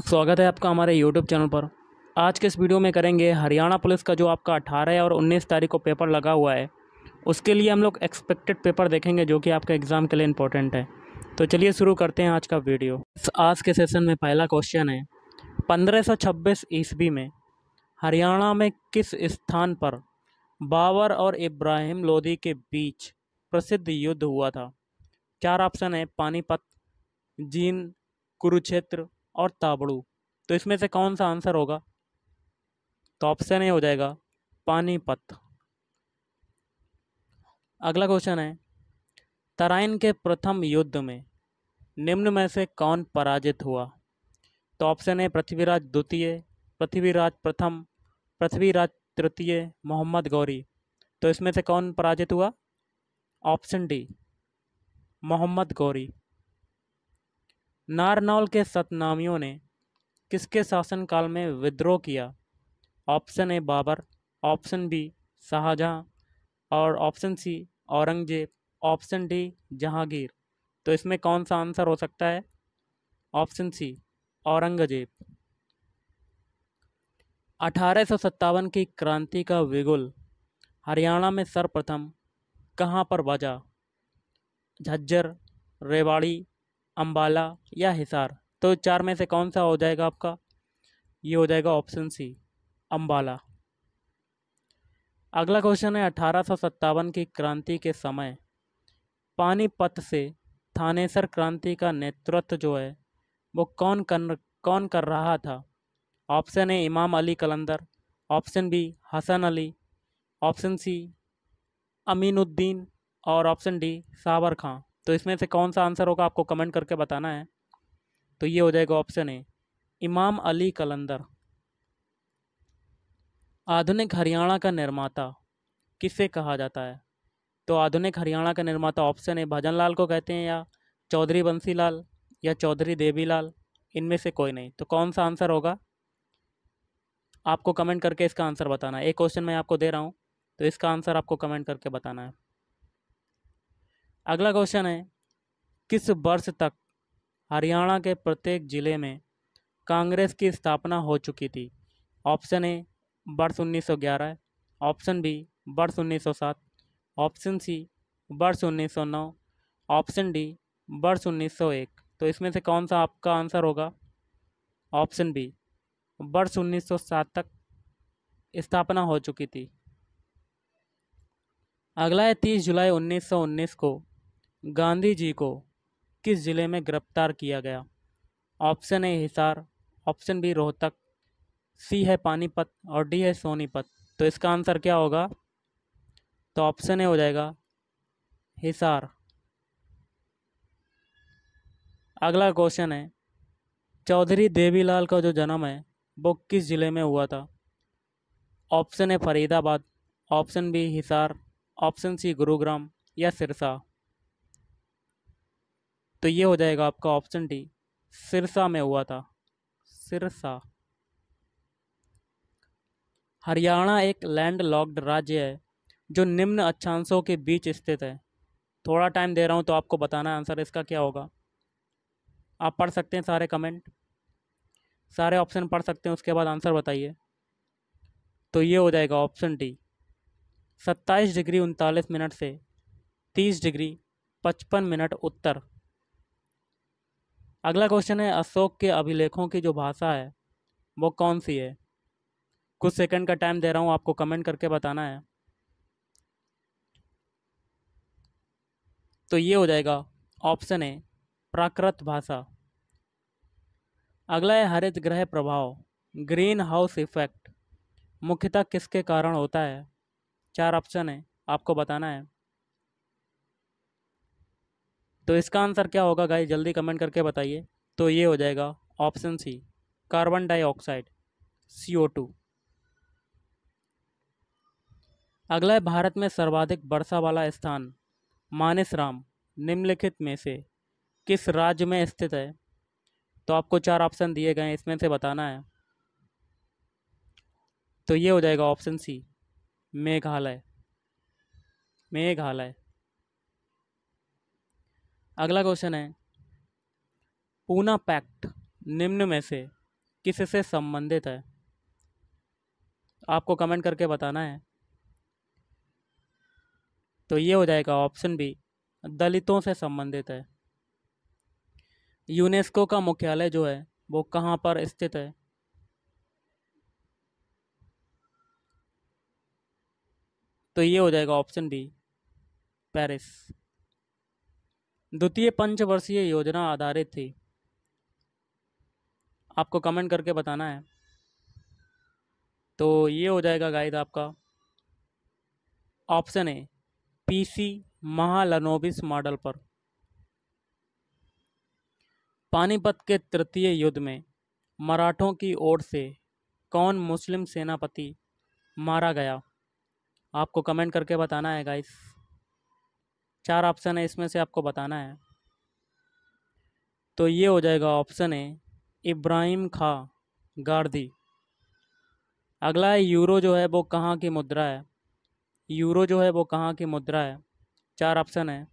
स्वागत है आपका हमारे यूट्यूब चैनल पर आज के इस वीडियो में करेंगे हरियाणा पुलिस का जो आपका 18 और 19 तारीख को पेपर लगा हुआ है उसके लिए हम लोग एक्सपेक्टेड पेपर देखेंगे जो कि आपके एग्ज़ाम के लिए इम्पोर्टेंट है तो चलिए शुरू करते हैं आज का वीडियो आज के सेशन में पहला क्वेश्चन है पंद्रह सौ छब्बीस ईस्वी में हरियाणा में किस स्थान पर बाबर और इब्राहिम लोधी के बीच प्रसिद्ध युद्ध हुआ था चार ऑप्शन है पानीपत जीन कुरुक्षेत्र और ताबड़ू तो इसमें से कौन सा आंसर होगा तो ऑप्शन ए हो जाएगा पानीपत अगला क्वेश्चन है तराइन के प्रथम युद्ध में निम्न में से कौन पराजित हुआ तो ऑप्शन है पृथ्वीराज द्वितीय पृथ्वीराज प्रथम पृथ्वीराज तृतीय मोहम्मद गौरी तो इसमें से कौन पराजित हुआ ऑप्शन डी मोहम्मद गौरी नारनौल के सतनामियों ने किसके शासनकाल में विद्रोह किया option A Babur option B Shahjahan और option C Aurangzeb option D Jahangir तो इसमें कौन सा आंसर हो सकता है ऑप्शन सी औरंगजेब अठारह की क्रांति का विगुल हरियाणा में सर्वप्रथम कहाँ पर बजा झज्जर रेवाड़ी अम्बाला या हिसार तो चार में से कौन सा हो जाएगा आपका ये हो जाएगा ऑप्शन सी अम्बाला अगला क्वेश्चन है अठारह की क्रांति के समय पानीपत से थानेसर क्रांति का नेतृत्व जो है वो कौन कर कौन कर रहा था option A Imam Ali Qalandar option B Hasan Ali option C Aminuddin और ऑप्शन डी साबर खां तो इसमें से कौन सा आंसर होगा आपको कमेंट करके बताना है तो ये हो जाएगा ऑप्शन ए इमाम अली कलंदर आधुनिक हरियाणा का निर्माता किससे कहा जाता है तो आधुनिक हरियाणा का निर्माता ऑप्शन है भजन लाल को कहते हैं या चौधरी बंसी लाल या चौधरी देवी लाल इनमें से कोई नहीं तो कौन सा आंसर होगा आपको कमेंट करके इसका आंसर बताना है एक क्वेश्चन मैं आपको दे रहा हूँ तो इसका आंसर आपको कमेंट करके बताना है अगला क्वेश्चन है किस वर्ष तक हरियाणा के प्रत्येक जिले में कांग्रेस की स्थापना हो चुकी थी ऑप्शन ए वर्ष 1911 ऑप्शन बी वर्ष 1907 ऑप्शन सी वर्ष 1909 ऑप्शन डी वर्ष 1901 तो इसमें से कौन सा आपका आंसर होगा ऑप्शन बी वर्ष 1907 तक स्थापना हो चुकी थी अगला है तीस जुलाई 1919 को गांधी जी को किस ज़िले में गिरफ्तार किया गया option A Hisar option B Rohtak C है पानीपत और डी है सोनीपत तो इसका आंसर क्या होगा तो ऑप्शन ए हो जाएगा हिसार अगला क्वेश्चन है चौधरी देवीलाल का जो जन्म है वो किस ज़िले में हुआ था option A Faridabad option B Hisar option C Gurugram या सिरसा तो ये हो जाएगा आपका ऑप्शन डी सिरसा में हुआ था सिरसा हरियाणा एक लैंड लॉक्ड राज्य है जो निम्न अक्षांशों के बीच स्थित है थोड़ा टाइम दे रहा हूँ तो आपको बताना आंसर इसका क्या होगा आप पढ़ सकते हैं सारे कमेंट सारे ऑप्शन पढ़ सकते हैं उसके बाद आंसर बताइए तो ये हो जाएगा ऑप्शन डी सत्ताईस डिग्री उनतालीस मिनट से तीस डिग्री पचपन मिनट उत्तर अगला क्वेश्चन है अशोक के अभिलेखों की जो भाषा है वो कौन सी है कुछ सेकंड का टाइम दे रहा हूँ आपको कमेंट करके बताना है तो ये हो जाएगा ऑप्शन है प्राकृत भाषा अगला है हरित ग्रह प्रभाव ग्रीन हाउस इफेक्ट मुख्यतः किसके कारण होता है चार ऑप्शन है आपको बताना है तो इसका आंसर क्या होगा गाइस जल्दी कमेंट करके बताइए तो ये हो जाएगा option C carbon dioxide C अगला है भारत में सर्वाधिक वर्षा वाला स्थान मानसराम निम्नलिखित में से किस राज्य में स्थित है तो आपको चार ऑप्शन दिए गए हैं इसमें से बताना है तो ये हो जाएगा ऑप्शन सी मेघालय मेघालय अगला क्वेश्चन है पूना पैक्ट निम्न में से किससे संबंधित है आपको कमेंट करके बताना है तो ये हो जाएगा ऑप्शन बी दलितों से संबंधित है यूनेस्को का मुख्यालय जो है वो कहाँ पर स्थित है तो ये हो जाएगा ऑप्शन बी पेरिस द्वितीय पंचवर्षीय योजना आधारित थी आपको कमेंट करके बताना है तो ये हो जाएगा गाइस आपका option A PC Mahalanobis model पर पानीपत के तृतीय युद्ध में मराठों की ओर से कौन मुस्लिम सेनापति मारा गया आपको कमेंट करके बताना है गाइस चार ऑप्शन है इसमें से आपको बताना है तो ये हो जाएगा ऑप्शन ए इब्राहिम खा गार्दी अगला है यूरो जो है वो कहाँ की मुद्रा है यूरो जो है वो कहाँ की मुद्रा है चार ऑप्शन है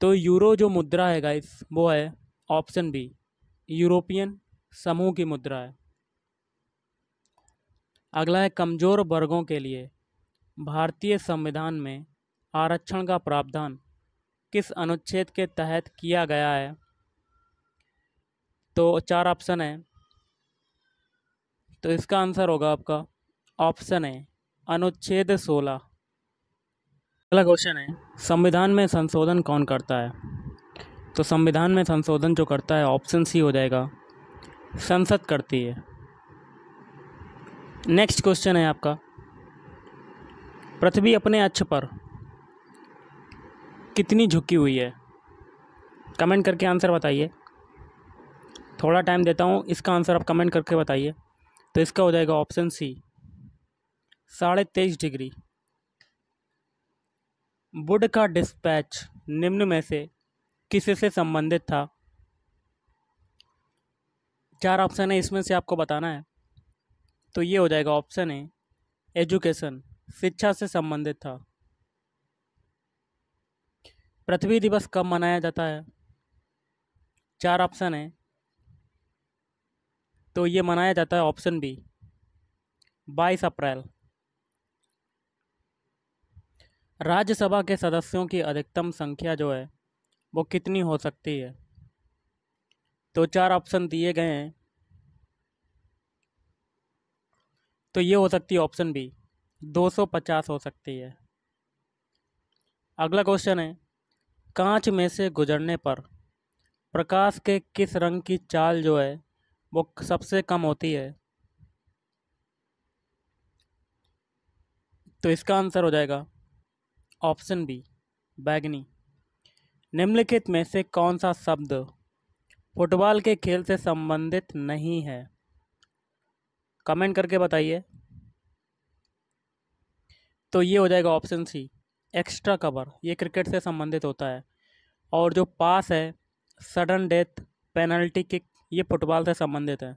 तो यूरो जो मुद्रा है गाइस वो है ऑप्शन बी यूरोपियन समूह की मुद्रा है अगला है कमज़ोर वर्गों के लिए भारतीय संविधान में आरक्षण का प्रावधान किस अनुच्छेद के तहत किया गया है तो चार ऑप्शन है तो इसका आंसर होगा आपका ऑप्शन है अनुच्छेद सोलह अगला क्वेश्चन है संविधान में संशोधन कौन करता है तो संविधान में संशोधन जो करता है ऑप्शन सी हो जाएगा संसद करती है नेक्स्ट क्वेश्चन है आपका पृथ्वी अपने अक्ष पर कितनी झुकी हुई है कमेंट करके आंसर बताइए थोड़ा टाइम देता हूँ इसका आंसर आप कमेंट करके बताइए तो इसका हो जाएगा ऑप्शन सी साढ़े तेईस डिग्री बुड का डिस्पैच निम्न में से से संबंधित था चार ऑप्शन है इसमें से आपको बताना है तो ये हो जाएगा ऑप्शन ए एजुकेशन शिक्षा से संबंधित था पृथ्वी दिवस कब मनाया जाता है चार ऑप्शन है तो ये मनाया जाता है ऑप्शन बी बाईस अप्रैल राज्यसभा के सदस्यों की अधिकतम संख्या जो है वो कितनी हो सकती है तो चार ऑप्शन दिए गए हैं तो ये हो सकती है ऑप्शन बी दो सौ पचास हो सकती है अगला क्वेश्चन है कांच में से गुजरने पर प्रकाश के किस रंग की चाल जो है वो सबसे कम होती है तो इसका आंसर हो जाएगा ऑप्शन बी बैगनी निम्नलिखित में से कौन सा शब्द फुटबॉल के खेल से संबंधित नहीं है कमेंट करके बताइए तो ये हो जाएगा ऑप्शन सी एक्स्ट्रा कवर ये क्रिकेट से संबंधित होता है और जो पास है सडन डेथ पेनल्टी किक ये फुटबॉल से संबंधित है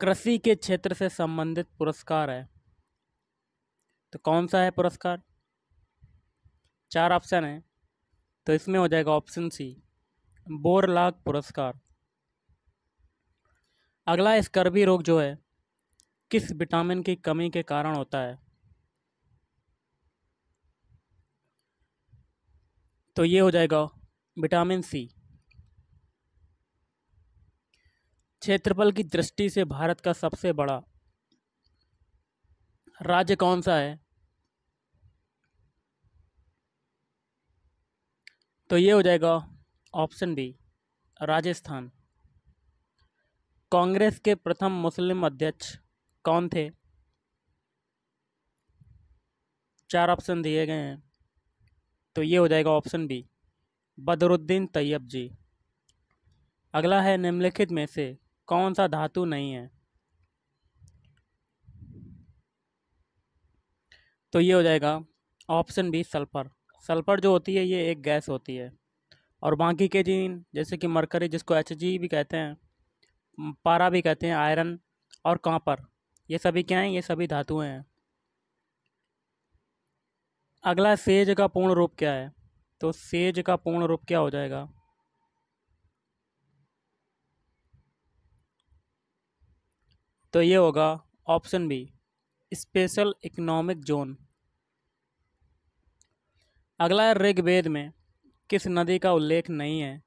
कृषि के क्षेत्र से संबंधित पुरस्कार है तो कौन सा है पुरस्कार चार ऑप्शन है तो इसमें हो जाएगा ऑप्शन सी बोरलाग पुरस्कार अगला स्कर्वी रोग जो है किस विटामिन की कमी के कारण होता है तो ये हो जाएगा विटामिन सी क्षेत्रफल की दृष्टि से भारत का सबसे बड़ा राज्य कौन सा है तो ये हो जाएगा ऑप्शन बी राजस्थान कांग्रेस के प्रथम मुस्लिम अध्यक्ष कौन थे चार ऑप्शन दिए गए हैं तो ये हो जाएगा option B Badruddin Tyabji अगला है निम्नलिखित में से कौन सा धातु नहीं है तो ये हो जाएगा ऑप्शन बी सल्फर सल्फर जो होती है ये एक गैस होती है और बाकी के जीन जैसे कि मरकरी जिसको एच जी भी कहते हैं पारा भी कहते हैं आयरन और कॉपर ये सभी क्या हैं ये सभी धातुएं हैं अगला सेज का पूर्ण रूप क्या है तो सेज का पूर्ण रूप क्या हो जाएगा तो ये होगा option B special economic zone अगला है ऋग्वेद में किस नदी का उल्लेख नहीं है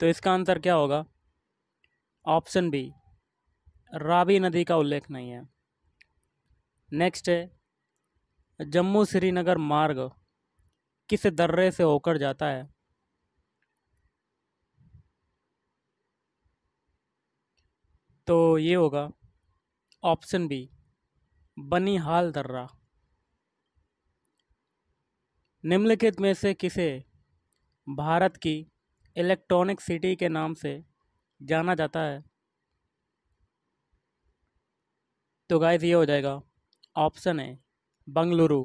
तो इसका आंसर क्या होगा ऑप्शन बी रावी नदी का उल्लेख नहीं है नेक्स्ट है जम्मू श्रीनगर मार्ग किस दर्रे से होकर जाता है तो ये होगा ऑप्शन बी बनीहाल दर्रा निम्नलिखित में से किसे भारत की इलेक्ट्रॉनिक सिटी के नाम से जाना जाता है तो गाइज ये हो जाएगा ऑप्शन है बंगलुरु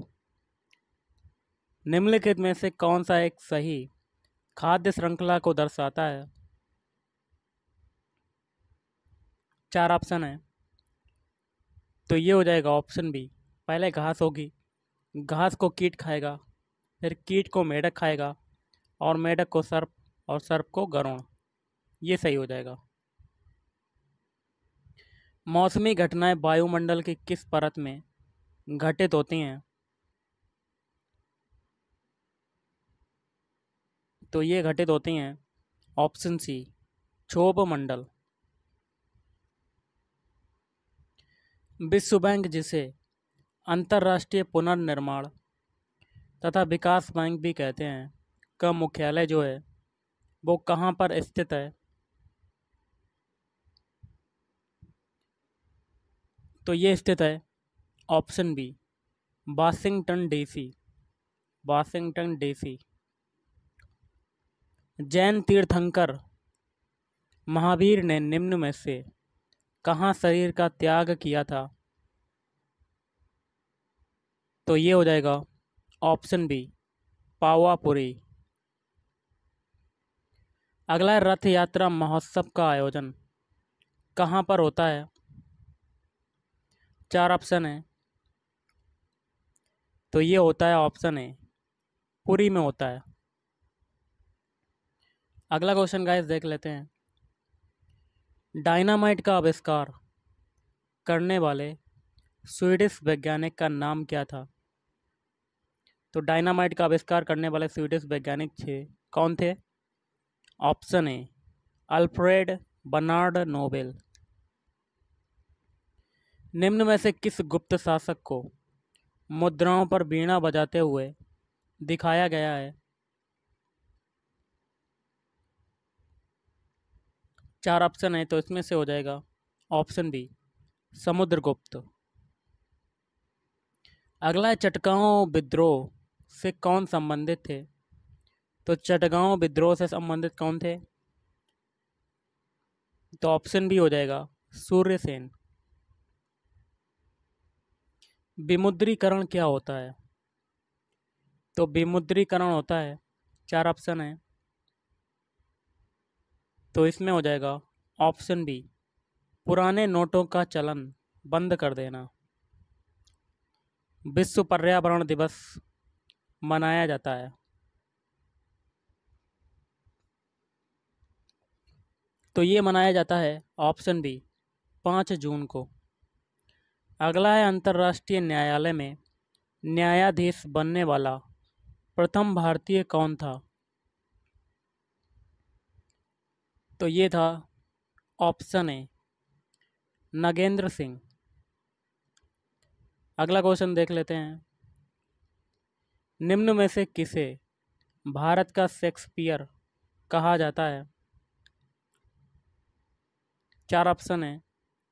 निम्नलिखित में से कौन सा एक सही खाद्य श्रृंखला को दर्शाता है चार ऑप्शन है तो ये हो जाएगा ऑप्शन बी पहले घास होगी घास को कीट खाएगा फिर कीट को मेढक खाएगा और मेढक को सर्प और सर्प को गरुड़ ये सही हो जाएगा मौसमी घटनाएं वायुमंडल की किस परत में घटित होती हैं तो ये घटित होती हैं ऑप्शन सी क्षोभ मंडल विश्व बैंक जिसे अंतर्राष्ट्रीय पुनर्निर्माण तथा विकास बैंक भी कहते हैं का मुख्यालय जो है वो कहाँ पर स्थित है तो ये स्थित है option B Washington DC Washington DC Jain तीर्थंकर महावीर ने निम्न में से कहाँ शरीर का त्याग किया था तो ये हो जाएगा ऑप्शन बी पावापुरी अगला रथ यात्रा महोत्सव का आयोजन कहाँ पर होता है चार ऑप्शन है तो ये होता है ऑप्शन ए पूरी में होता है अगला क्वेश्चन गाइस देख लेते हैं डायनामाइट का आविष्कार करने वाले स्वीडिश वैज्ञानिक का नाम क्या था तो डायनामाइट का आविष्कार करने वाले स्वीडिश वैज्ञानिक थे कौन थे option A Alfred Bernard Nobel निम्न में से किस गुप्त शासक को मुद्राओं पर बीणा बजाते हुए दिखाया गया है चार ऑप्शन है तो इसमें से हो जाएगा ऑप्शन बी समुद्रगुप्त अगला चटगांव विद्रोह से कौन संबंधित थे तो चटगांव विद्रोह से संबंधित कौन थे तो ऑप्शन बी हो जाएगा सूर्यसेन सेन विमुद्रीकरण क्या होता है तो विमुद्रीकरण होता है चार ऑप्शन है तो इसमें हो जाएगा ऑप्शन बी पुराने नोटों का चलन बंद कर देना विश्व पर्यावरण दिवस मनाया जाता है तो ये मनाया जाता है ऑप्शन बी पाँच जून को अगला है अंतर्राष्ट्रीय न्यायालय में न्यायाधीश बनने वाला प्रथम भारतीय कौन था तो ये था ऑप्शन ए नगेंद्र सिंह अगला क्वेश्चन देख लेते हैं निम्न में से किसे भारत का शेक्सपियर कहा जाता है चार ऑप्शन है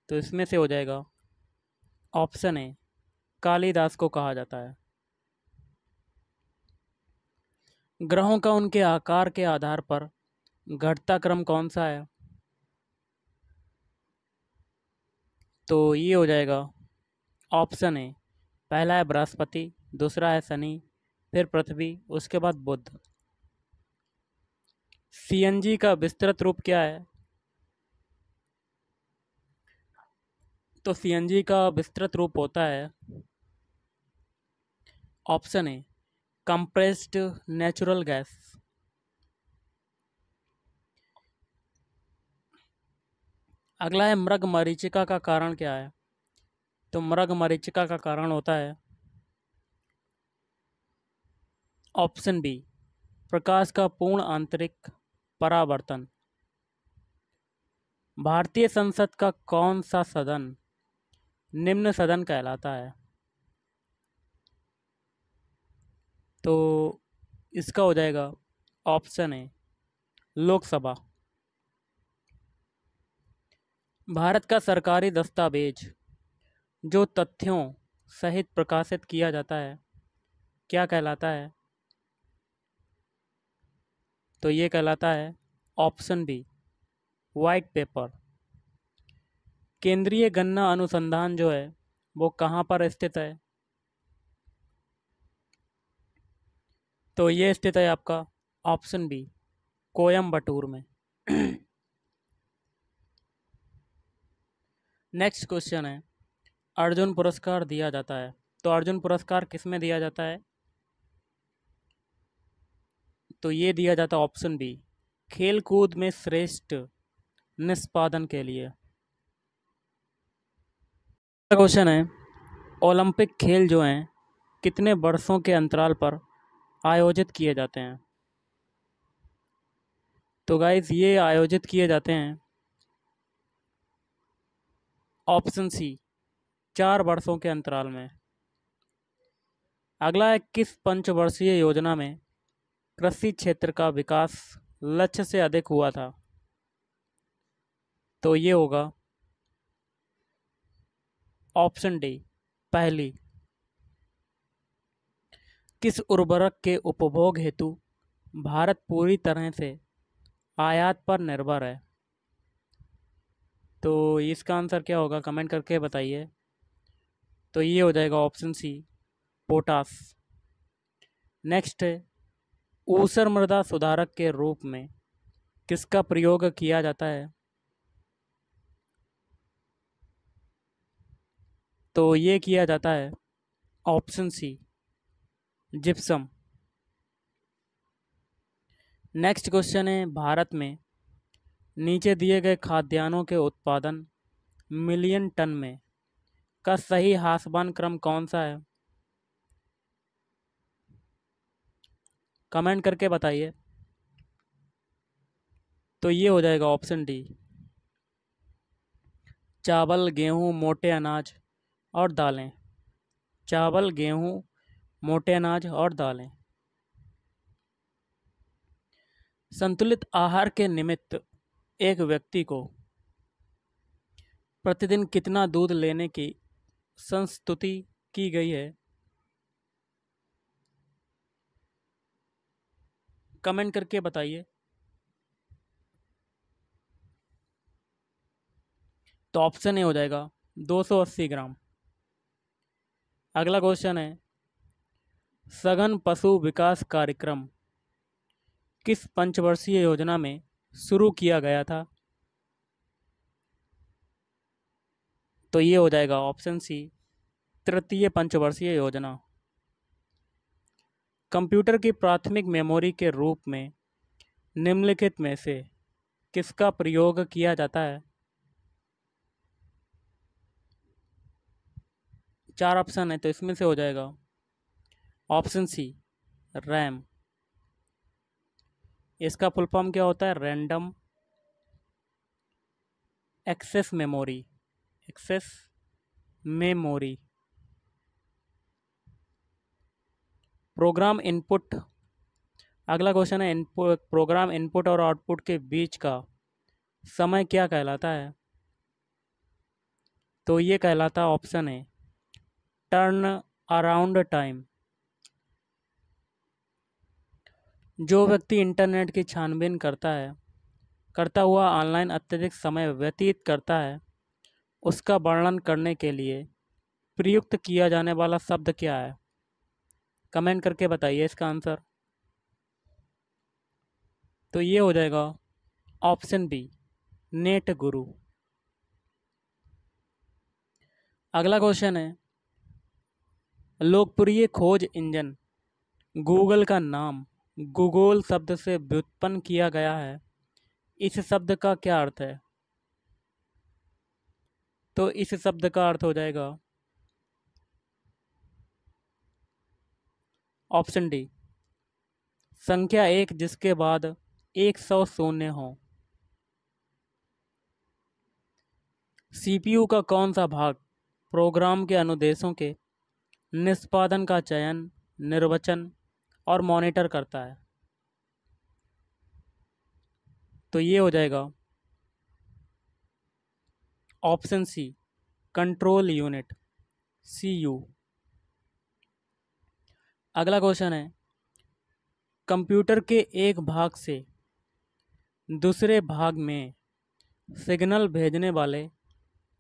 तो इसमें से हो जाएगा ऑप्शन ए कालिदास को कहा जाता है ग्रहों का उनके आकार के आधार पर घटता क्रम कौन सा है तो ये हो जाएगा ऑप्शन है पहला है बृहस्पति दूसरा है शनि फिर पृथ्वी उसके बाद बुद्ध सीएनजी का विस्तृत रूप क्या है तो सीएनजी का विस्तृत रूप होता है option A compressed natural gas अगला है मृग मरीचिका का कारण क्या है तो मृग मरीचिका का कारण होता है ऑप्शन बी प्रकाश का पूर्ण आंतरिक परावर्तन भारतीय संसद का कौन सा सदन निम्न सदन कहलाता है तो इसका हो जाएगा ऑप्शन ए लोकसभा भारत का सरकारी दस्तावेज जो तथ्यों सहित प्रकाशित किया जाता है क्या कहलाता है तो ये कहलाता है ऑप्शन बी वाइट पेपर केंद्रीय गन्ना अनुसंधान जो है वो कहाँ पर स्थित है तो ये स्थित है आपका ऑप्शन बी कोयम्बटूर में नेक्स्ट क्वेश्चन है अर्जुन पुरस्कार दिया जाता है तो अर्जुन पुरस्कार किस में दिया जाता है तो ये दिया जाता है ऑप्शन बी खेल कूद में श्रेष्ठ निष्पादन के लिए क्वेश्चन है ओलंपिक खेल जो हैं कितने वर्षों के अंतराल पर आयोजित किए जाते हैं तो गाइज ये आयोजित किए जाते हैं ऑप्शन सी चार वर्षों के अंतराल में अगला है किस पंचवर्षीय योजना में कृषि क्षेत्र का विकास लक्ष्य से अधिक हुआ था तो ये होगा ऑप्शन डी पहली किस उर्वरक के उपभोग हेतु भारत पूरी तरह से आयात पर निर्भर है तो इसका आंसर क्या होगा कमेंट करके बताइए तो ये हो जाएगा ऑप्शन सी पोटास नेक्स्ट है ऊसर मृदा सुधारक के रूप में किसका प्रयोग किया जाता है तो ये किया जाता है option C gypsum next question है भारत में नीचे दिए गए खाद्यान्नों के उत्पादन मिलियन टन में का सही हासबान क्रम कौन सा है कमेंट करके बताइए तो ये हो जाएगा ऑप्शन डी चावल गेहूँ मोटे अनाज और दालें चावल गेहूं मोटे अनाज और दालें संतुलित आहार के निमित्त एक व्यक्ति को प्रतिदिन कितना दूध लेने की संस्तुति की गई है कमेंट करके बताइए तो ऑप्शन ए हो जाएगा 280 ग्राम अगला क्वेश्चन है सघन पशु विकास कार्यक्रम किस पंचवर्षीय योजना में शुरू किया गया था तो ये हो जाएगा ऑप्शन सी तृतीय पंचवर्षीय योजना कंप्यूटर की प्राथमिक मेमोरी के रूप में निम्नलिखित में से किसका प्रयोग किया जाता है चार ऑप्शन है तो इसमें से हो जाएगा ऑप्शन सी रैम इसका फुल फॉर्म क्या होता है random access memory access memory program input अगला क्वेश्चन है इनपुट प्रोग्राम इनपुट और आउटपुट के बीच का समय क्या कहलाता है तो ये कहलाता ऑप्शन है टर्न अराउंड टाइम जो हाँ। व्यक्ति इंटरनेट की छानबीन करता है करता हुआ ऑनलाइन अत्यधिक समय व्यतीत करता है उसका वर्णन करने के लिए प्रयुक्त किया जाने वाला शब्द क्या है कमेंट करके बताइए इसका आंसर तो ये हो जाएगा ऑप्शन बी नेट गुरु अगला क्वेश्चन है लोकप्रिय खोज इंजन गूगल का नाम गूगल शब्द से व्युत्पन्न किया गया है इस शब्द का क्या अर्थ है तो इस शब्द का अर्थ हो जाएगा ऑप्शन डी संख्या एक जिसके बाद एक सौ शून्य हो सीपीयू का कौन सा भाग प्रोग्राम के अनुदेशों के निष्पादन का चयन निर्वचन और मॉनिटर करता है तो ये हो जाएगा option C control unit C U अगला क्वेश्चन है कंप्यूटर के एक भाग से दूसरे भाग में सिग्नल भेजने वाले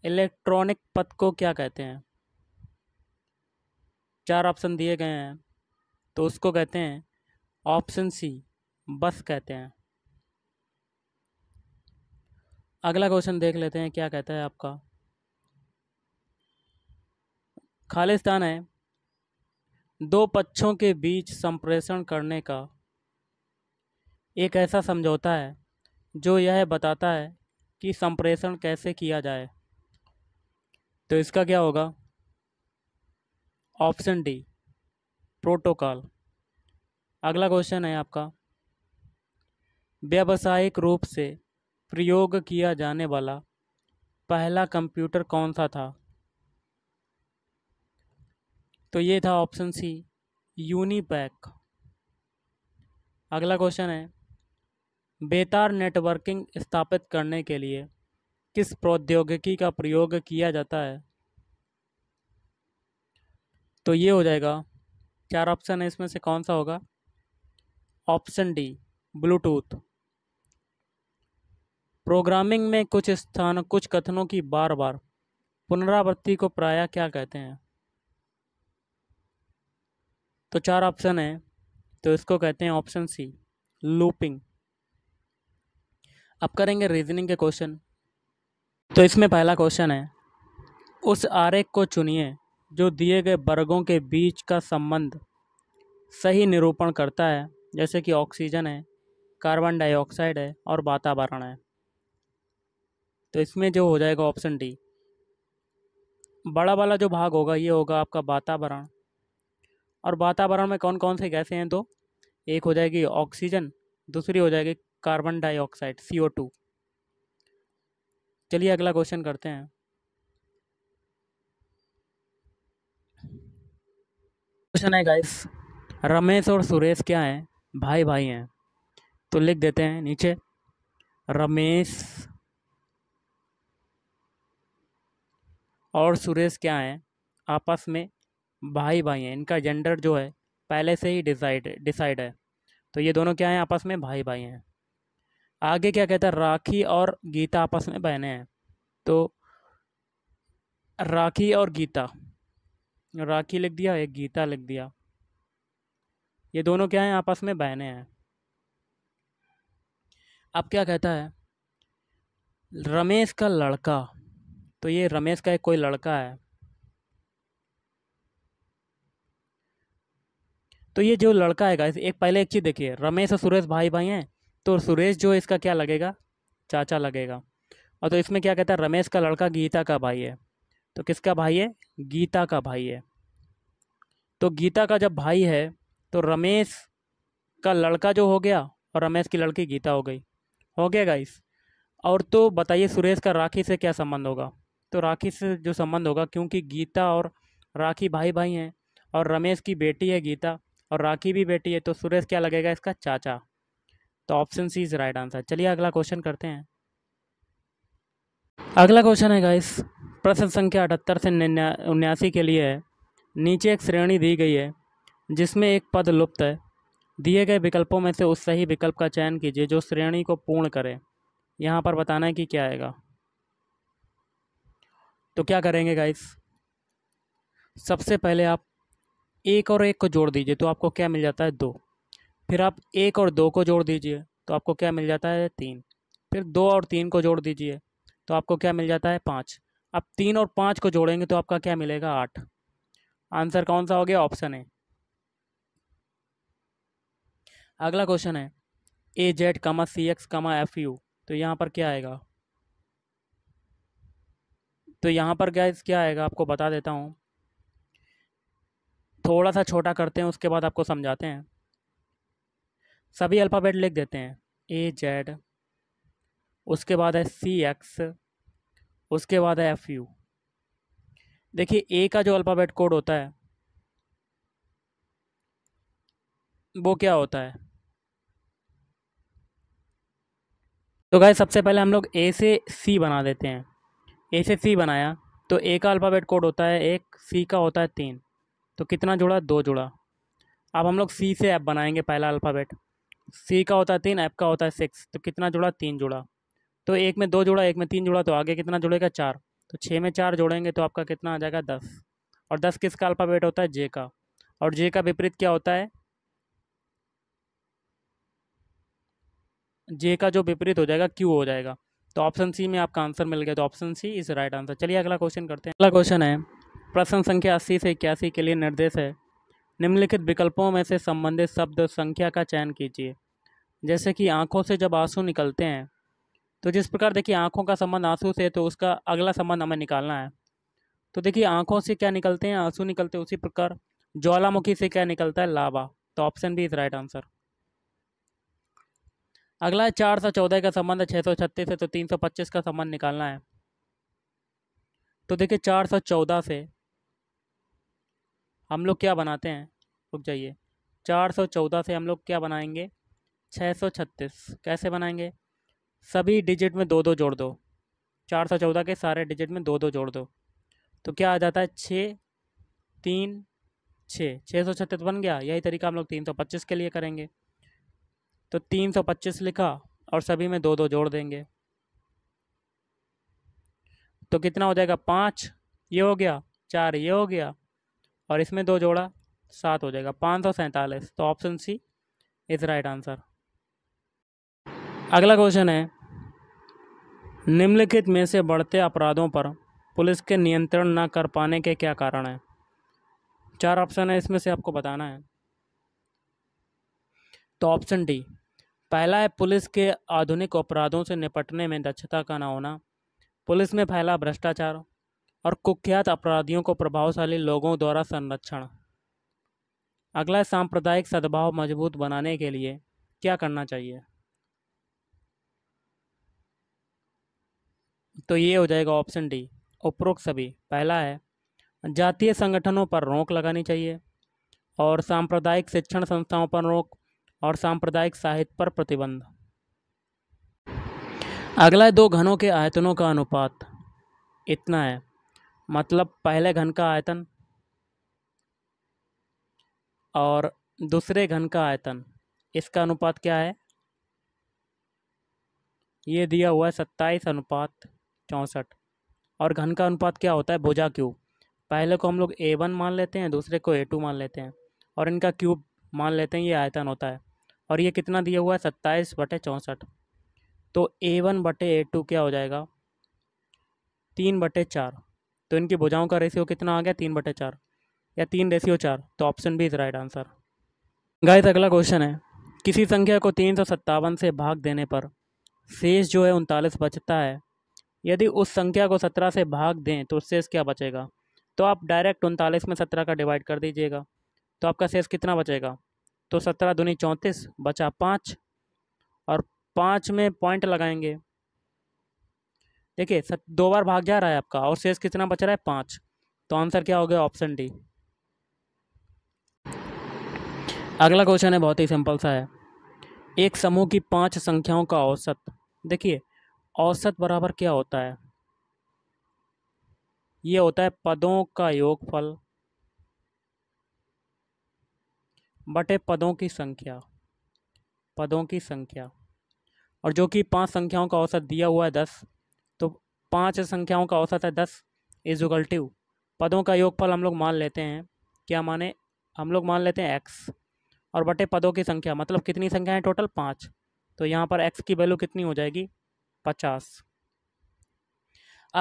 इलेक्ट्रॉनिक पथ को क्या कहते हैं चार ऑप्शन दिए गए हैं तो उसको कहते हैं ऑप्शन सी बस कहते हैं अगला क्वेश्चन देख लेते हैं क्या कहता है आपका खालिस्तान है दो पक्षों के बीच संप्रेषण करने का एक ऐसा समझौता है जो यह बताता है कि संप्रेषण कैसे किया जाए तो इसका क्या होगा ऑप्शन डी प्रोटोकॉल अगला क्वेश्चन है आपका व्यावसायिक रूप से प्रयोग किया जाने वाला पहला कंप्यूटर कौन सा था तो ये था ऑप्शन सी यूनिपैक अगला क्वेश्चन है बेतार नेटवर्किंग स्थापित करने के लिए किस प्रौद्योगिकी का प्रयोग किया जाता है तो ये हो जाएगा चार ऑप्शन है इसमें से कौन सा होगा ऑप्शन डी ब्लूटूथ प्रोग्रामिंग में कुछ स्थान कुछ कथनों की बार बार पुनरावृत्ति को प्राय क्या कहते हैं तो चार ऑप्शन है तो इसको कहते हैं ऑप्शन सी लूपिंग अब करेंगे रीजनिंग के क्वेश्चन तो इसमें पहला क्वेश्चन है उस आरेख को चुनिए जो दिए गए वर्गों के बीच का संबंध सही निरूपण करता है जैसे कि ऑक्सीजन है कार्बन डाइऑक्साइड है और वातावरण है तो इसमें जो हो जाएगा ऑप्शन डी बड़ा वाला जो भाग होगा ये होगा आपका वातावरण और वातावरण में कौन कौन से गैसें हैं तो एक हो जाएगी ऑक्सीजन दूसरी हो जाएगी carbon dioxide C O two चलिए अगला क्वेश्चन करते हैं क्वेश्चन है गाइस रमेश और सुरेश क्या हैं भाई भाई हैं तो लिख देते हैं नीचे रमेश और सुरेश क्या हैं आपस में भाई भाई हैं इनका जेंडर जो है पहले से ही डिसाइड डिसाइड है तो ये दोनों क्या हैं आपस में भाई भाई हैं आगे क्या कहता है राखी और गीता आपस में बहने हैं तो राखी और गीता राखी लिख दिया एक गीता लिख दिया ये दोनों क्या हैं आपस में बहने हैं अब क्या कहता है रमेश का लड़का तो ये रमेश का एक कोई लड़का है तो ये जो लड़का है गाइस एक पहले एक चीज़ देखिए रमेश और सुरेश भाई भाई हैं तो सुरेश जो इसका क्या लगेगा चाचा लगेगा और तो इसमें क्या कहता है रमेश का लड़का गीता का भाई है तो किसका भाई है गीता का भाई है तो गीता का जब भाई है तो रमेश का लड़का जो हो गया और रमेश की लड़की गीता हो गई हो गया गाइस और तो बताइए सुरेश का राखी से क्या संबंध होगा तो राखी से जो संबंध होगा क्योंकि गीता और राखी भाई भाई हैं और रमेश की बेटी है गीता और राखी भी बेटी है तो सुरेश क्या लगेगा इसका चाचा तो option C is right answer चलिए अगला क्वेश्चन करते हैं अगला क्वेश्चन है गाइस प्रश्न संख्या अठहत्तर से उन्यासी के लिए है नीचे एक श्रेणी दी गई है जिसमें एक पद लुप्त है दिए गए विकल्पों में से उस सही विकल्प का चयन कीजिए जो श्रेणी को पूर्ण करे यहाँ पर बताना है कि क्या आएगा तो क्या करेंगे गाइस सबसे पहले आप एक और एक को जोड़ दीजिए तो आपको क्या मिल जाता है दो फिर आप एक और दो को जोड़ दीजिए तो आपको क्या मिल जाता है तीन फिर दो और तीन को जोड़ दीजिए तो आपको क्या मिल जाता है पाँच अब तीन और पाँच को जोड़ेंगे तो आपका क्या मिलेगा आठ आंसर कौन सा हो गया ऑप्शन है अगला क्वेश्चन है A Z comma C X comma F U तो यहाँ पर क्या आएगा तो यहाँ पर गैस क्या आएगा आपको बता देता हूँ थोड़ा सा छोटा करते हैं उसके बाद आपको समझाते हैं सभी अल्फ़ाबेट लिख देते हैं ए जेड उसके बाद है सी एक्स उसके बाद है एफ़ यू देखिए ए का जो अल्फ़ाबेट कोड होता है वो क्या होता है तो गाय सबसे पहले हम लोग ए से सी बना देते हैं ए से सी बनाया तो ए का अल्फ़ाबेट कोड होता है एक सी का होता है तीन तो कितना जुड़ा दो जुड़ा अब हम लोग सी से ऐप बनाएंगे पहला अल्फ़ाबेट सी का होता है तीन ऐप का होता है सिक्स तो कितना जुड़ा तीन जुड़ा तो एक में दो जोड़ा एक में तीन जोड़ा तो आगे कितना जुड़ेगा चार तो छः में चार जोड़ेंगे तो आपका कितना आ जाएगा दस और दस किसका अल्फ़ाबेट होता है जे का और जे का विपरीत क्या होता है जे का जो विपरीत हो जाएगा क्यू हो जाएगा तो ऑप्शन सी में आपका आंसर मिल गया तो option C is right answer चलिए अगला क्वेश्चन करते हैं अगला क्वेश्चन है प्रश्न संख्या अस्सी से इक्यासी के लिए निर्देश है निम्नलिखित विकल्पों में से संबंधित शब्द संख्या का चयन कीजिए जैसे कि आंखों से जब आंसू निकलते हैं तो जिस प्रकार देखिए आँखों का संबंध आंसू से तो उसका अगला संबंध हमें निकालना है तो देखिए आँखों से क्या निकलते हैं आंसू निकलते हैं उसी प्रकार ज्वालामुखी से क्या निकलता है लावा तो option B is right answer अगला है चार सौ चौदह का संबंध है छः सौ छत्तीस है तो तीन सौ पच्चीस का संबंध निकालना है तो देखिए चार सौ चौदह से हम लोग क्या बनाते हैं रुक जाइए चार सौ चौदह से हम लोग क्या बनाएंगे छः सौ छत्तीस कैसे बनाएंगे सभी डिजिट में दो दो जोड़ दो चार सौ चौदह के सारे डिजिट में दो दो जोड़ दो तो क्या आ जाता है छः तीन छः छः सौ छत्तीस बन गया यही तरीका हम लोग तीन सौ पच्चीस के लिए करेंगे तो तीन सौ पच्चीस लिखा और सभी में दो दो जोड़ देंगे तो कितना हो जाएगा पाँच ये हो गया चार ये हो गया और इसमें दो जोड़ा सात हो जाएगा पाँच सौ सैंतालीस तो option C is right answer अगला क्वेश्चन है निम्नलिखित में से बढ़ते अपराधों पर पुलिस के नियंत्रण न कर पाने के क्या कारण हैं चार ऑप्शन है इसमें से आपको बताना है तो ऑप्शन डी पहला है पुलिस के आधुनिक अपराधों से निपटने में दक्षता का न होना पुलिस में फैला भ्रष्टाचार और कुख्यात अपराधियों को प्रभावशाली लोगों द्वारा संरक्षण अगला सांप्रदायिक सद्भाव मजबूत बनाने के लिए क्या करना चाहिए तो ये हो जाएगा ऑप्शन डी उपरोक्त सभी पहला है जातीय संगठनों पर रोक लगानी चाहिए और सांप्रदायिक शिक्षण संस्थाओं पर रोक और सांप्रदायिक साहित्य पर प्रतिबंध अगला दो घनों के आयतनों का अनुपात इतना है मतलब पहले घन का आयतन और दूसरे घन का आयतन इसका अनुपात क्या है ये दिया हुआ है सत्ताईस अनुपात चौंसठ और घन का अनुपात क्या होता है भुजा क्यूब पहले को हम लोग ए वन मान लेते हैं दूसरे को ए टू मान लेते हैं और इनका क्यूब मान लेते हैं ये आयतन होता है और ये कितना दिया हुआ है सत्ताईस बटे चौंसठ तो ए वन बटे ए टू क्या हो जाएगा तीन बटे चार तो इनकी भुजाओं का रेशियो कितना आ गया तीन बटे चार या तीन रेशियो चार तो option B is right answer guys अगला क्वेश्चन है किसी संख्या को तीन सौ सत्तावन से भाग देने पर शेष जो है उनतालीस बचता है यदि उस संख्या को सत्रह से भाग दें तो शेष क्या बचेगा तो आप डायरेक्ट उनतालीस में सत्रह का डिवाइड कर दीजिएगा तो आपका शेष कितना बचेगा तो सत्रह दूनी चौंतीस बचा पाँच और पाँच में पॉइंट लगाएंगे देखिए सत दो बार भाग जा रहा है आपका और शेष कितना बच रहा है पाँच तो आंसर क्या हो गया ऑप्शन डी अगला क्वेश्चन है बहुत ही सिंपल सा है एक समूह की पांच संख्याओं का औसत देखिए औसत बराबर क्या होता है ये होता है पदों का योगफल बटे पदों की संख्या पदों की संख्या और जो कि पांच संख्याओं का औसत दिया हुआ है दस तो पांच संख्याओं का औसत है दस इज टू पदों का योगफल हम लोग मान लेते हैं क्या माने हम लोग मान लेते हैं एक्स और बटे पदों की संख्या मतलब कितनी संख्या है टोटल पाँच तो यहाँ पर एक्स की वैल्यू कितनी हो जाएगी पचास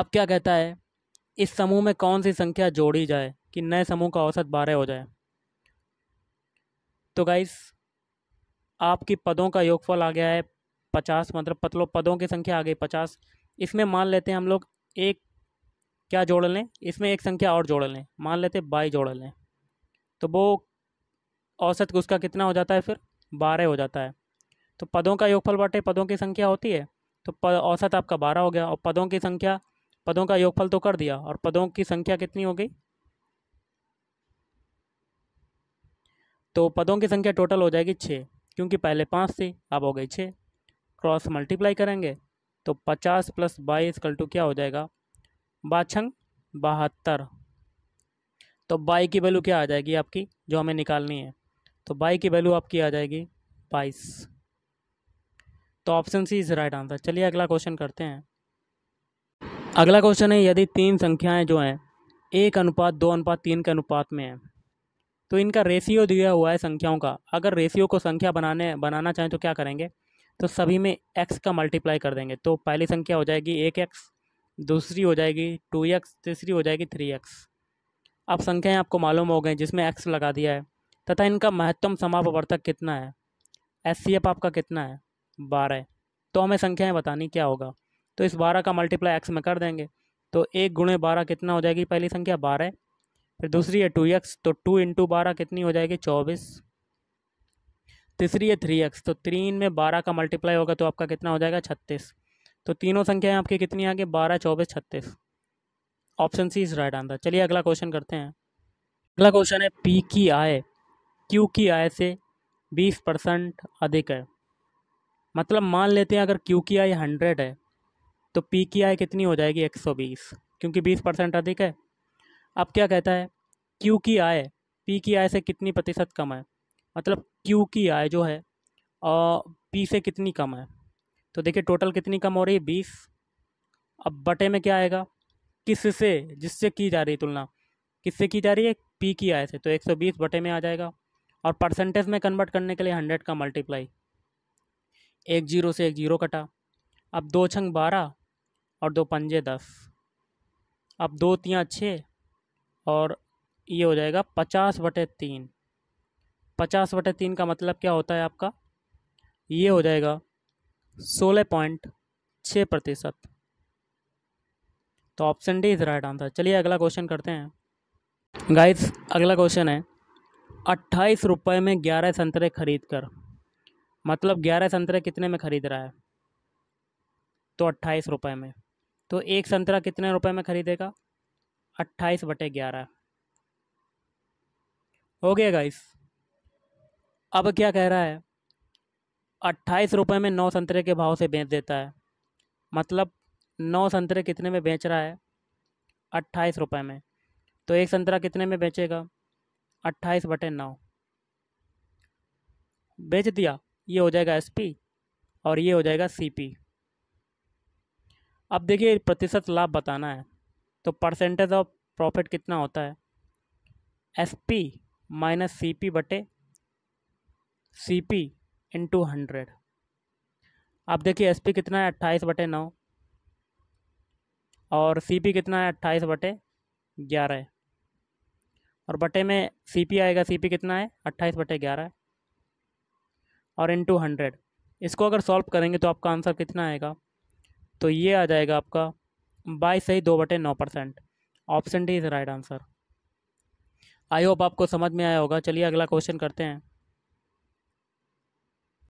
अब क्या कहता है इस समूह में कौन सी संख्या जोड़ी जाए कि नए समूह का औसत बारह हो जाए तो गाइस आपकी पदों का योगफल आ गया है पचास मतलब पतलो पदों की संख्या आ गई पचास इसमें मान लेते हैं हम लोग एक क्या जोड़ लें इसमें एक संख्या और जोड़ लें मान लेते बाई जोड़ लें तो वो औसत उसका कितना हो जाता है फिर बारह हो जाता है तो पदों का योगफल बटे पदों की संख्या होती है तो पद औसत आपका बारह हो गया और पदों की संख्या पदों का योगफल तो कर दिया और पदों की संख्या कितनी हो गई तो पदों की संख्या टोटल हो जाएगी छः क्योंकि पहले पाँच थी अब हो गई छः क्रॉस मल्टीप्लाई करेंगे तो पचास प्लस बाईस कल टू क्या हो जाएगा बाछंग बहत्तर तो बाई की वैल्यू क्या आ जाएगी आपकी जो हमें निकालनी है तो बाई की वैल्यू आपकी आ जाएगी बाईस तो option C is right answer चलिए अगला क्वेश्चन करते हैं अगला क्वेश्चन है यदि तीन संख्याएं जो हैं एक अनुपात दो अनुपात तीन के अनुपात में हैं तो इनका रेशियो दिया हुआ है संख्याओं का अगर रेशियो को संख्या बनाने बनाना चाहें तो क्या करेंगे तो सभी में एक्स का मल्टीप्लाई कर देंगे तो पहली संख्या हो जाएगी एक एक्स दूसरी हो जाएगी टू एक्स तीसरी हो जाएगी थ्री एक्स अब संख्याएँ आपको मालूम हो गई जिसमें एक्स लगा दिया है तथा इनका महत्तम समापवर्तक कितना है एस आपका कितना है बारह तो हमें संख्याएं बतानी क्या होगा तो इस बारह का मल्टीप्लाई एक्स में कर देंगे तो एक गुणे बारह कितना हो जाएगी पहली संख्या बारह फिर दूसरी है टू एक्स तो टू इंटू बारह कितनी हो जाएगी चौबीस तीसरी है थ्री एक्स तो तीन में बारह का मल्टीप्लाई होगा तो आपका कितना हो जाएगा छत्तीस तो तीनों संख्याएं आपकी कितनी आ गई बारह चौबीस छत्तीस option C is right answer चलिए अगला क्वेश्चन करते हैं अगला क्वेश्चन है पी की आय क्यू की आय से बीस परसेंट अधिक है मतलब मान लेते हैं अगर क्यू की आई हंड्रेड है तो पी की आई कितनी हो जाएगी एक सौ बीस क्योंकि बीस परसेंट अधिक है अब क्या कहता है क्यू की आय पी की आय से कितनी प्रतिशत कम है मतलब क्यू की आय जो है और पी से कितनी कम है तो देखिए टोटल कितनी कम हो रही है बीस अब बटे में क्या आएगा किस से जिससे की जा रही तुलना किससे की जा रही है पी की आय से तो बीस बटे में आ जाएगा और परसेंटेज में कन्वर्ट करने के लिए हंड्रेड का मल्टीप्लाई एक जीरो से एक जीरो कटा अब दो छंग बारह और दो पंजे दस अब दो तियाँ छः और ये हो जाएगा पचास बटे तीन पचास बटे तीन का मतलब क्या होता है आपका ये हो जाएगा सोलह पॉइंट छः प्रतिशत तो option D is right answer चलिए अगला क्वेश्चन करते हैं गाइस अगला क्वेश्चन है अट्ठाईस रुपये में ग्यारह संतरे खरीद कर मतलब ग्यारह संतरे कितने में ख़रीद रहा है तो अट्ठाईस रुपये में तो एक संतरा कितने रुपए में ख़रीदेगा अट्ठाईस बटे ग्यारह हो गया गाइस अब क्या कह रहा है अट्ठाईस रुपये में नौ संतरे के भाव से बेच देता है मतलब नौ संतरे कितने में बेच रहा है अट्ठाईस रुपये में तो एक संतरा कितने में बेचेगा अट्ठाईस बटे नौ बेच दिया ये हो जाएगा एस और ये हो जाएगा सी अब देखिए प्रतिशत लाभ बताना है तो परसेंटेज ऑफ प्रॉफिट कितना होता है S P minus C P बटे सी पी इंटू हंड्रेड अब देखिए एस पी कितना है अट्ठाईस बटे नौ और सी पी कितना है अट्ठाईस बटे ग्यारह और बटे में सी पी आएगा सी पी कितना है अट्ठाईस बटे ग्यारह और इन टू हंड्रेड इसको अगर सॉल्व करेंगे तो आपका आंसर कितना आएगा तो ये आ जाएगा आपका बाईस सही दो बटे नौ percent option D is right answer I hope आपको समझ में आया होगा चलिए अगला क्वेश्चन करते हैं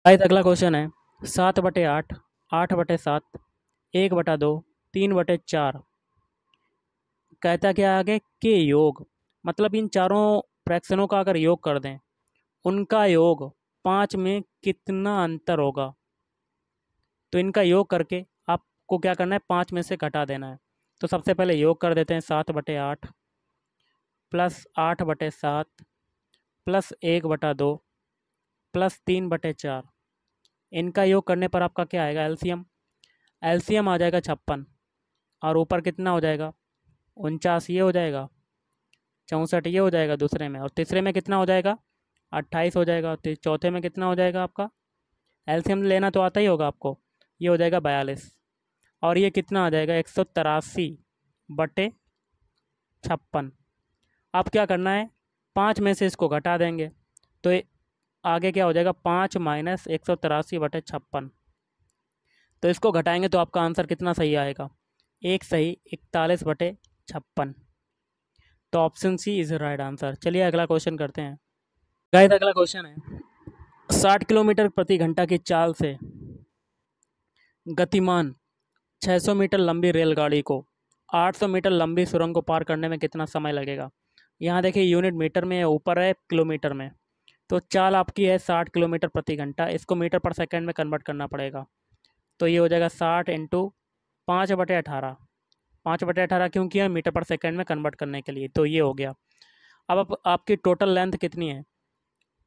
आइज अगला क्वेश्चन है सात बटे आठ आठ बटे सात एक बटा दो तीन बटे चार कहता क्या आगे के योग मतलब इन चारों फ्रैक्शनों का अगर योग कर दें उनका योग पाँच में कितना अंतर होगा तो इनका योग करके आपको क्या करना है पाँच में से घटा देना है तो सबसे पहले योग कर देते हैं सात बटे आठ प्लस आठ बटे सात प्लस एक बटा दो प्लस तीन बटे चार इनका योग करने पर आपका क्या आएगा एलसीएम एलसीएम आ जाएगा छप्पन और ऊपर कितना हो जाएगा उनचास ये हो जाएगा चौंसठ ये हो जाएगा दूसरे में और तीसरे में कितना हो जाएगा अट्ठाईस हो जाएगा तो चौथे में कितना हो जाएगा आपका एल्शियम लेना तो आता ही होगा आपको ये हो जाएगा बयालीस और ये कितना आ जाएगा एक सौ तिरासी बटे छप्पन अब क्या करना है पाँच में से इसको घटा देंगे तो आगे क्या हो जाएगा पाँच माइनस एक सौ तिरासी बटे छप्पन तो इसको घटाएंगे तो आपका आंसर कितना सही आएगा एक सही इकतालीस बटे छप्पन तो option C is right answer चलिए अगला क्वेश्चन करते हैं गाइस अगला क्वेश्चन है साठ किलोमीटर प्रति घंटा की चाल से गतिमान 600 मीटर लंबी रेलगाड़ी को 800 मीटर लंबी सुरंग को पार करने में कितना समय लगेगा यहाँ देखिए यूनिट मीटर में ऊपर है किलोमीटर में तो चाल आपकी है साठ किलोमीटर प्रति घंटा इसको मीटर पर सेकेंड में कन्वर्ट करना पड़ेगा तो ये हो जाएगा साठ इंटू पाँच बटे अठारह पाँच बटे अठारह क्यों किया मीटर पर सेकेंड में कन्वर्ट करने के लिए तो ये हो गया अब आप, आपकी टोटल लेंथ कितनी है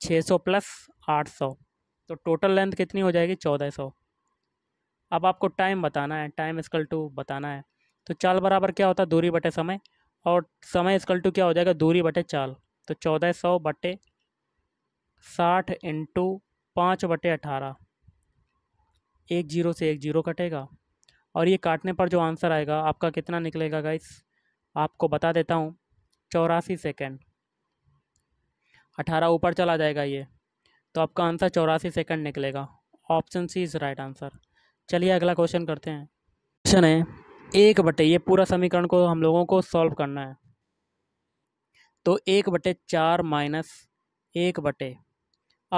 छः सौ प्लस आठ सौ तो टोटल लेंथ कितनी हो जाएगी चौदह सौ अब आपको टाइम बताना है टाइम स्कल टू बताना है तो चाल बराबर क्या होता है दूरी बटे समय और समय स्कल टू क्या हो जाएगा दूरी बटे चाल तो चौदह सौ बटे साठ इंटू पाँच बटे अठारह एक जीरो से एक जीरो कटेगा और ये काटने पर जो आंसर आएगा आपका कितना निकलेगा गाइस आपको बता देता हूँ चौरासी सेकेंड अठारह ऊपर चला जाएगा ये तो आपका आंसर चौरासी सेकंड निकलेगा option C is right answer चलिए अगला क्वेश्चन करते हैं क्वेश्चन है एक बटे ये पूरा समीकरण को हम लोगों को सॉल्व करना है तो एक बटे चार माइनस एक बटे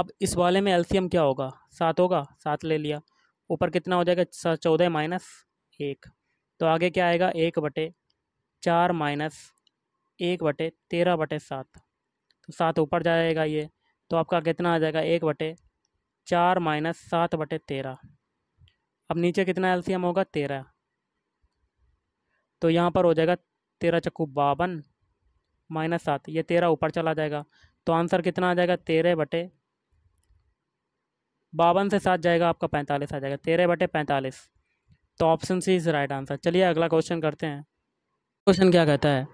अब इस वाले में एलसीएम क्या होगा सात होगा सात ले लिया ऊपर कितना हो जाएगा चौदह माइनस एक तो आगे क्या आएगा एक बटे चार माइनस एक बटे तेरह बटे सात सात ऊपर जाएगा ये तो आपका कितना आ जाएगा एक बटे चार माइनस सात बटे तेरह अब नीचे कितना एल होगा तेरह तो यहाँ पर हो जाएगा तेरह चक्कू बावन माइनस सात ये तेरह ऊपर चला जाएगा तो आंसर कितना आ जाएगा तेरह बटे बावन से सात जाएगा आपका पैंतालीस आ जाएगा तेरह बटे पैंतालीस तो option C is right answer चलिए अगला क्वेश्चन करते हैं क्वेश्चन क्या कहता है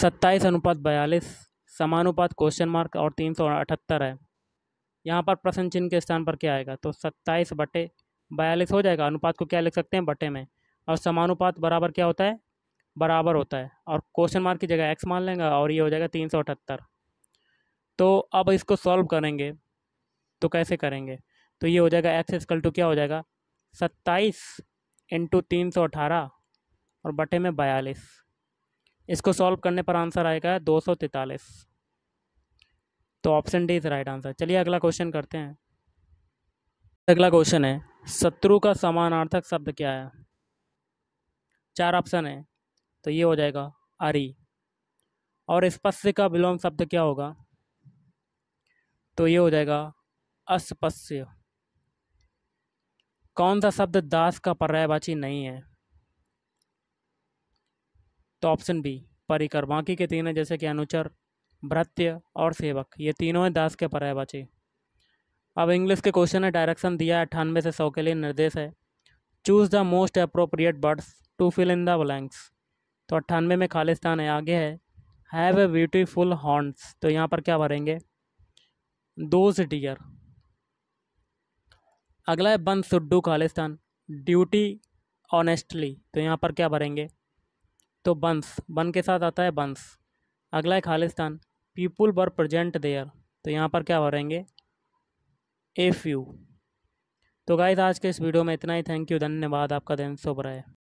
सत्ताईस अनुपात बयालीस समानुपात क्वेश्चन मार्क और तीन सौ अठहत्तर है यहाँ पर प्रश्न चिन्ह के स्थान पर क्या आएगा तो सत्ताईस बटे बयालीस हो जाएगा अनुपात को क्या लिख सकते हैं बटे में और समानुपात बराबर क्या होता है बराबर होता है और क्वेश्चन मार्क की जगह एक्स मान लेंगे और ये हो जाएगा तीन सौ अठहत्तर तो अब इसको सॉल्व करेंगे तो कैसे करेंगे तो ये हो जाएगा एक्स इसकल टू क्या हो जाएगा सत्ताईस इंटू तीन सौ अठारह और बटे में बयालीस इसको सॉल्व करने पर आंसर आएगा दो सौ तैतालीस तो option D is right answer चलिए अगला क्वेश्चन करते हैं अगला क्वेश्चन है शत्रु का समानार्थक शब्द क्या है चार ऑप्शन है तो ये हो जाएगा अरी और स्पस्य का विलोम शब्द क्या होगा तो ये हो जाएगा अस्पस्य कौन सा शब्द दास का पर्यायवाची नहीं है तो ऑप्शन बी परिकर बाकी के तीन हैं जैसे कि अनुचर भ्रत्य और सेवक ये तीनों हैं दास के पर्यायवाची अब इंग्लिश के क्वेश्चन ने डायरेक्शन दिया है अट्ठानवे से सौ के लिए निर्देश है choose the most appropriate words to fill in the blanks तो अट्ठानवे में खालिस्तान है आगे है हैव ए ब्यूटीफुल हॉर्न्स तो यहाँ पर क्या भरेंगे दोज डियर अगला है बंद सुड्डू खालिस्तान ड्यूटी ऑनेस्टली तो यहाँ पर क्या भरेंगे तो बंस बन के साथ आता है बंस अगला है Khalistan people were present there तो यहाँ पर क्या भरेंगे ए फ्यू तो गाइज आज के इस वीडियो में इतना ही थैंक यू धन्यवाद आपका दिन शुभ रहे